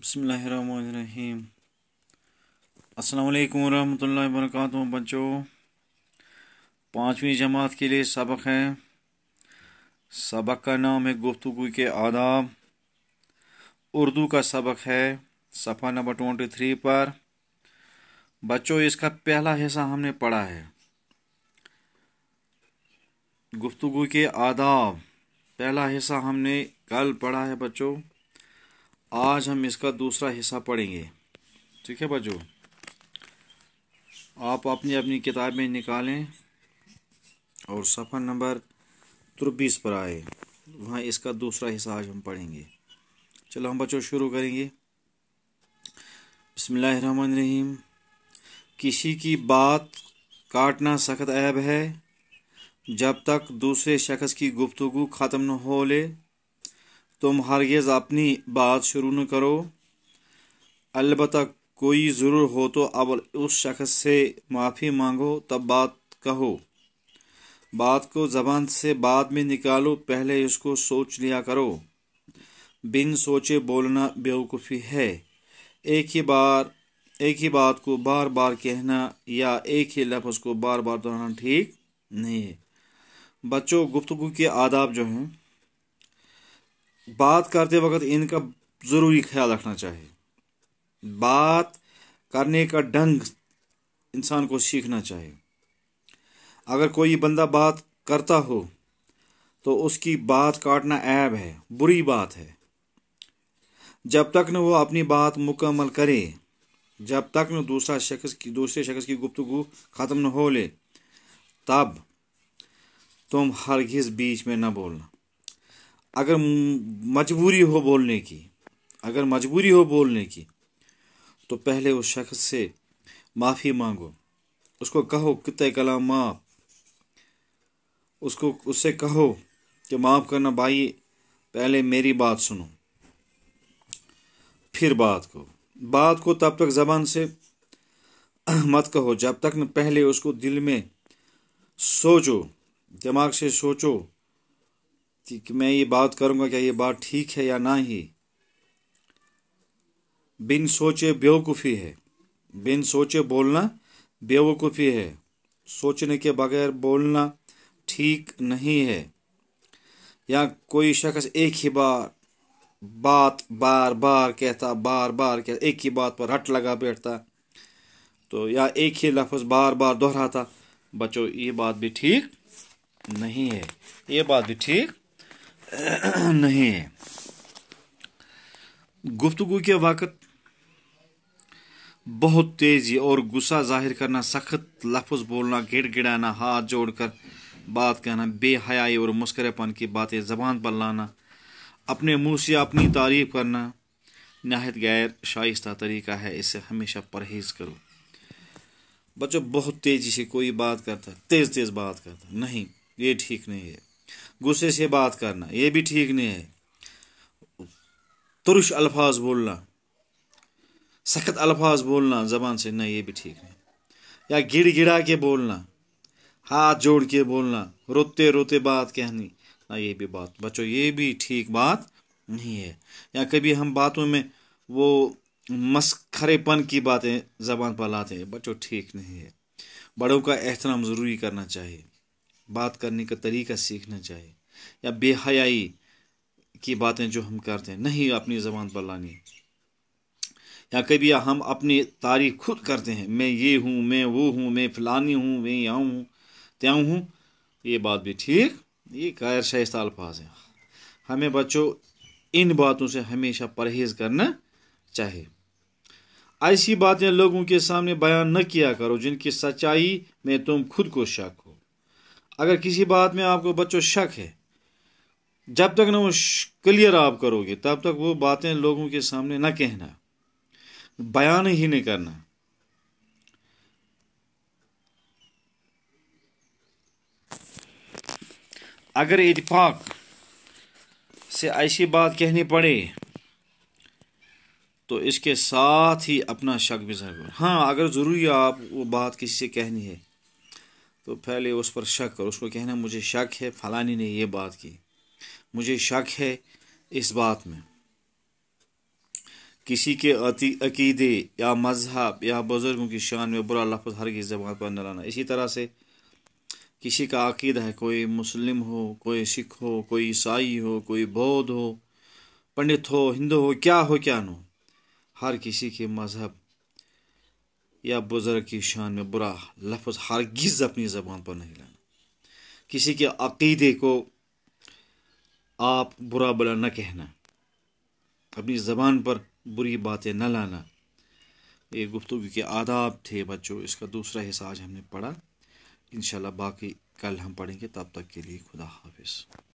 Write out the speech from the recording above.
बसमीम अल्लाम वरहमल वर्क बच्चों पाँचवीं जमात के लिए सबक है सबक का नाम है गुफ्तु के आदाब उर्दू का सबक है सफ़ा नंबर ट्वेंटी थ्री पर बच्चों इसका पहला हिस्सा हमने पढ़ा है गुफ्तु के आदाब पहला हिस्सा हमने कल पढ़ा है बच्चों आज हम इसका दूसरा हिस्सा पढ़ेंगे ठीक है बच्चों आप अपनी अपनी किताबें निकालें और सफ़र नंबर तुरबीस पर आए वहाँ इसका दूसरा हिस्सा आज हम पढ़ेंगे चलो हम बच्चों शुरू करेंगे रहीम किसी की बात काटना सख्त ऐब है जब तक दूसरे शख्स की गुफ्तु ख़त्म न हो ले तुम हरगिज़ अपनी बात शुरू न करो अलबत् कोई ज़रूर हो तो अब उस शख्स से माफ़ी मांगो तब बात कहो बात को ज़बान से बाद में निकालो पहले इसको सोच लिया करो बिन सोचे बोलना बेवकूफ़ी है एक ही बार एक ही बात को बार बार कहना या एक ही लफ्ज़ को बार बार दोहराना ठीक नहीं है बच्चों गुफ्तगु के आदाब जो हैं बात करते वक्त इनका ज़रूरी ख्याल रखना चाहिए बात करने का ढंग इंसान को सीखना चाहिए अगर कोई बंदा बात करता हो तो उसकी बात काटना ऐब है बुरी बात है जब तक न वो अपनी बात मुकम्मल करे जब तक न दूसरा शख्स की दूसरे शख्स की गुफ्तु ख़त्म न हो ले तब तुम हरगिज़ बीच में न बोलना अगर मजबूरी हो बोलने की अगर मजबूरी हो बोलने की तो पहले उस शख्स से माफ़ी मांगो उसको कहो कित कला माफ़ उसको उससे कहो कि माफ़ करना भाई पहले मेरी बात सुनो फिर बात को बात को तब तक ज़बान से मत कहो जब तक न पहले उसको दिल में सोचो दिमाग से सोचो कि मैं ये बात करूँगा क्या ये बात ठीक है या ना ही बिन सोचे बेवकूफ़ी है बिन सोचे बोलना बेवकूफ़ी है सोचने के बगैर बोलना ठीक नहीं है या कोई शख्स एक ही बार बात बार बार कहता बार बार कहता एक ही बात पर रट लगा बैठता तो या एक ही लफ्ज़ बार बार दोहराता बच्चों ये बात भी ठीक नहीं है ये बात भी ठीक नहीं है के वक़्त बहुत तेज़ी और गुस्सा जाहिर करना सख्त लफ्ज़ बोलना गिड़ गिड़ाना हाथ जोड़कर बात कहना बेहयाई और मुस्करेपन की बातें ज़बान पर लाना अपने मुंह से अपनी तारीफ करना नहायत गैर शाइस्ता तरीका है इसे हमेशा परहेज़ करो बच्चों बहुत तेज़ी से कोई बात करता तेज़ तेज़ बात करता नहीं ये ठीक नहीं है गुस्से से बात करना ये भी ठीक नहीं है तुरश अल्फाज बोलना सख्त अल्फाज बोलना ज़बान से नहीं ये भी ठीक नहीं या गिड़ गिड़ा के बोलना हाथ जोड़ के बोलना रोते रोते बात कहनी ना ये भी बात बच्चों ये भी ठीक बात नहीं है या कभी हम बातों में वो मस्खरेपन की बातें ज़बान पर लाते हैं बच्चों ठीक नहीं है बड़ों का एहतराम ज़रूरी करना चाहिए बात करने का तरीका सीखना चाहिए या बेहयाई की बातें जो हम करते हैं नहीं अपनी ज़बान पर लानी या कभी हम अपनी तारीफ खुद करते हैं मैं ये हूँ मैं वो हूँ मैं फलानी हूँ मैं यहाँ हूँ त्या हूँ ये बात भी ठीक ये गैर शाइस्ता अल्फाज हैं हमें बच्चों इन बातों से हमेशा परहेज़ करना चाहिए ऐसी बातें लोगों के सामने बयान न किया करो जिनकी सच्चाई में तुम खुद को शक हो अगर किसी बात में आपको बच्चों शक है जब तक ना वो क्लियर आप करोगे तब तक वो बातें लोगों के सामने ना कहना बयान ही नहीं करना अगर इतफाक से ऐसी बात कहनी पड़े तो इसके साथ ही अपना शक भी जरूर हाँ अगर ज़रूरी आप वो बात किसी से कहनी है तो पहले उस पर शक करो उसको कहना मुझे शक है फलानी ने ये बात की मुझे शक है इस बात में किसी के अकीदे या मजहब या बुज़ुर्गों की शान में बुरा लफ्ज़ हर की ज़बान पर न लाना इसी तरह से किसी का अकीदा है कोई मुस्लिम हो कोई सिख हो कोई ईसाई हो कोई बौद्ध हो पंडित हो हिंदू हो क्या हो क्या न हो हर किसी के मज़हब या बुज़ुर्ग की शान में बुरा लफ्ज़ हरगिज़ अपनी ज़बान पर नहीं लाना किसी के अकीदे को आप बुरा बुला न कहना अपनी ज़बान पर बुरी बातें न लाना ये गुफ्तु के आदाब थे बच्चों इसका दूसरा हिस्सा आज हमने पढ़ा इन बाकी कल हम पढ़ेंगे तब तक के लिए खुदा हाफिज़